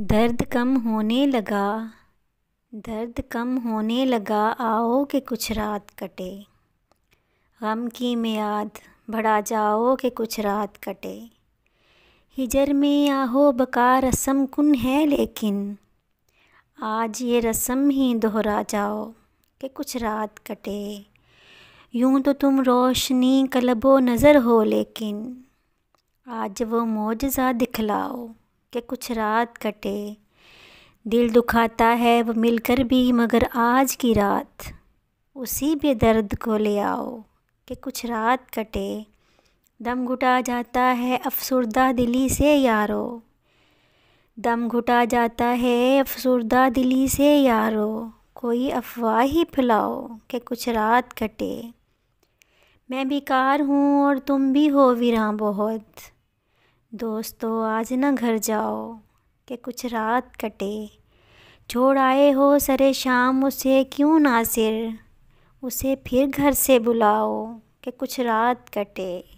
दर्द कम होने लगा दर्द कम होने लगा आओ कि कुछ रात कटे गम की मियाद बढ़ा जाओ कि कुछ रात कटे हिजर में आहो बका रस्म कन है लेकिन आज ये रस्म ही दोहरा जाओ कि कुछ रात कटे यूं तो तुम रोशनी कलबो नज़र हो लेकिन आज वो मौजज़ा दिखलाओ कि कुछ रात कटे दिल दुखाता है वो मिलकर भी मगर आज की रात उसी भी दर्द को ले आओ कि कुछ रात कटे दम घुटा जाता है अफसरदा दिली से यारो दम घुटा जाता है अफसरदा दिली से यारो कोई अफवाह ही फैलाओ कि कुछ रात कटे मैं बेकार हूँ और तुम भी हो वीरा बहुत दोस्तों आज ना घर जाओ कि कुछ रात कटे छोड़ आए हो सरे शाम उसे क्यों नासिर उसे फिर घर से बुलाओ कि कुछ रात कटे